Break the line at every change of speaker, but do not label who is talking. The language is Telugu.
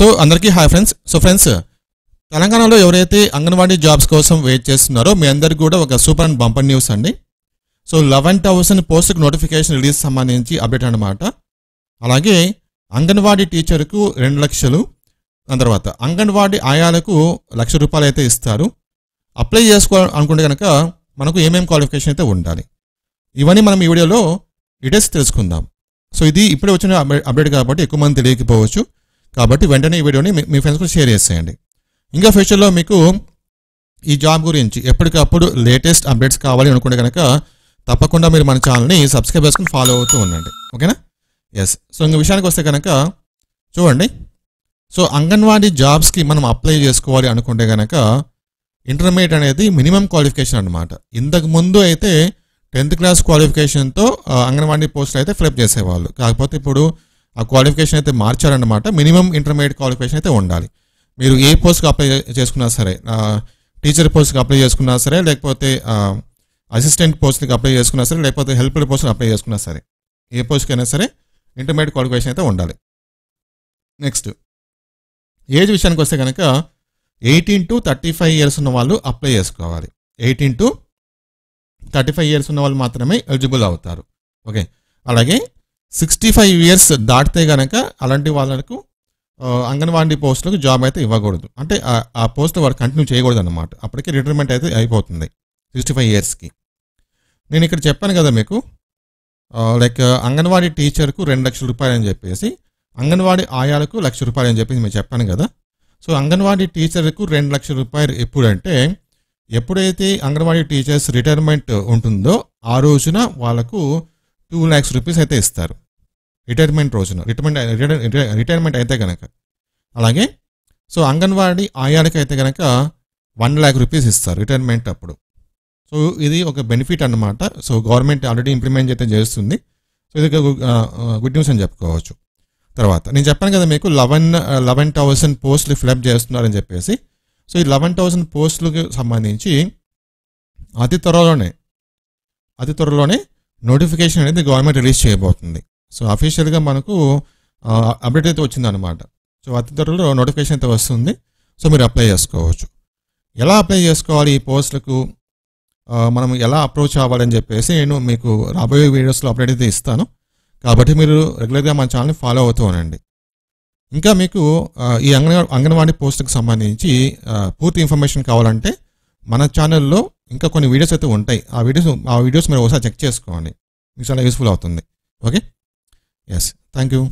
సో అందరికీ హాయ్ ఫ్రెండ్స్ సో ఫ్రెండ్స్ తెలంగాణలో ఎవరైతే అంగన్వాడీ జాబ్స్ కోసం వెయిట్ చేస్తున్నారో మీ అందరికీ కూడా ఒక సూపర్ అండ్ బంపర్ న్యూస్ అండి so eleven thousand post notification release సంబంధించి అప్డేట్ అనమాట అలాగే అంగన్వాడీ టీచర్కు రెండు లక్షలు దాని తర్వాత అంగన్వాడీ ఆయాలకు లక్ష రూపాయలు అయితే ఇస్తారు అప్లై చేసుకోవాలి అనుకుంటే కనుక మనకు ఏమేమి క్వాలిఫికేషన్ అయితే ఉండాలి ఇవన్నీ మనం ఈ వీడియోలో డీటెయిల్స్ తెలుసుకుందాం సో ఇది ఇప్పుడే వచ్చిన అప్డేట్ కాబట్టి ఎక్కువ మంది తెలియకపోవచ్చు కాబట్టి వెంటనే ఈ వీడియోని మీ ఫ్రెండ్స్ కూడా షేర్ చేసేయండి ఇంకా ఫ్యూచర్లో మీకు ఈ జాబ్ గురించి ఎప్పటికప్పుడు లేటెస్ట్ అప్డేట్స్ కావాలి అనుకుంటే కనుక తప్పకుండా మీరు మన ఛానల్ని సబ్స్క్రైబ్ చేసుకుని ఫాలో అవుతూ ఉండండి ఓకేనా ఎస్ సో ఇంక విషయానికి వస్తే కనుక చూడండి సో అంగన్వాడీ జాబ్స్కి మనం అప్లై చేసుకోవాలి అనుకుంటే కనుక ఇంటర్మీడియట్ అనేది మినిమం క్వాలిఫికేషన్ అనమాట ఇంతకుముందు అయితే టెన్త్ క్లాస్ క్వాలిఫికేషన్తో అంగన్వాడీ పోస్ట్ అయితే ఫిలప్ చేసేవాళ్ళు కాకపోతే ఇప్పుడు ఆ క్వాలిఫికేషన్ అయితే మార్చారనమాట మినిమం ఇంటర్మీడియట్ క్వాలిఫికేషన్ అయితే ఉండాలి మీరు ఏ పోస్ట్కి అప్లై చేసుకున్నా సరే టీచర్ పోస్ట్కి అప్లై చేసుకున్నా సరే లేకపోతే అసిస్టెంట్ పోస్ట్కి అప్లై చేసుకున్నా సరే లేకపోతే హెల్పర్ పోస్ట్కి అప్లై చేసుకున్నా సరే ఏ పోస్ట్కైనా సరే ఇంటర్మీడియట్ క్వాలిఫికేషన్ అయితే ఉండాలి నెక్స్ట్ ఏజ్ విషయానికి వస్తే కనుక eighteen to thirty five years ఉన్న వాళ్ళు అప్లై చేసుకోవాలి eighteen to thirty five years ఉన్న వాళ్ళు మాత్రమే ఎలిజిబుల్ అవుతారు ఓకే అలాగే సిక్స్టీ ఫైవ్ ఇయర్స్ దాటితే కనుక అలాంటి వాళ్ళకు అంగన్వాడీ పోస్టులకు జాబ్ అయితే ఇవ్వకూడదు అంటే ఆ పోస్ట్ వాడు కంటిన్యూ చేయకూడదు అనమాట అప్పటికే రిటైర్మెంట్ అయితే అయిపోతుంది సిక్స్టీ ఫైవ్ ఇయర్స్కి నేను ఇక్కడ చెప్పాను కదా మీకు లైక్ అంగన్వాడీ టీచర్కు రెండు లక్షల రూపాయలు అని చెప్పేసి అంగన్వాడీ ఆయాలకు లక్ష రూపాయలు అని చెప్పేసి మేము చెప్పాను కదా సో అంగన్వాడీ టీచర్కు రెండు లక్షల రూపాయలు ఎప్పుడంటే ఎప్పుడైతే అంగన్వాడీ టీచర్స్ రిటైర్మెంట్ ఉంటుందో ఆ రోజున వాళ్ళకు టూ ల్యాక్స్ రూపీస్ అయితే ఇస్తారు రిటైర్మెంట్ రోజున రిటైర్మెంట్ రిటైర్మెంట్ అయితే కనుక అలాగే సో అంగన్వాడీ ఆయాలకి అయితే కనుక వన్ ల్యాక్ రూపీస్ ఇస్తారు రిటైర్మెంట్ అప్పుడు సో ఇది ఒక బెనిఫిట్ అనమాట సో గవర్నమెంట్ ఆల్రెడీ ఇంప్లిమెంట్ అయితే చేస్తుంది సో ఇది గుడ్ న్యూస్ అని చెప్పుకోవచ్చు తర్వాత నేను చెప్పాను కదా మీకు లెవెన్ లెవెన్ థౌసండ్ పోస్టులు ఫిలప్ చేస్తున్నారని చెప్పేసి సో ఈ లెవెన్ థౌసండ్ పోస్టులకు సంబంధించి అతి త్వరలోనే అతి త్వరలోనే నోటిఫికేషన్ అనేది గవర్నమెంట్ రిలీజ్ చేయబోతుంది సో అఫీషియల్గా మనకు అప్డేట్ అయితే వచ్చిందనమాట సో అతి త్వరలో నోటిఫికేషన్ అయితే వస్తుంది సో మీరు అప్లై చేసుకోవచ్చు ఎలా అప్లై చేసుకోవాలి ఈ పోస్టులకు మనం ఎలా అప్రోచ్ అవ్వాలని చెప్పేసి నేను మీకు రాబోయే వీడియోస్లో అప్డేట్ అయితే ఇస్తాను కాబట్టి మీరు రెగ్యులర్గా మన ఛానల్ని ఫాలో అవుతూ ఉండండి ఇంకా మీకు ఈ అంగన్వాడి అంగన్వాడీ పోస్టులకు సంబంధించి పూర్తి ఇన్ఫర్మేషన్ కావాలంటే మన ఛానల్లో ఇంకా కొన్ని వీడియోస్ అయితే ఉంటాయి ఆ వీడియోస్ ఆ వీడియోస్ మీరు ఒకసారి చెక్ చేసుకోండి మీకు చాలా యూస్ఫుల్ అవుతుంది ఓకే ఎస్ థ్యాంక్ యూ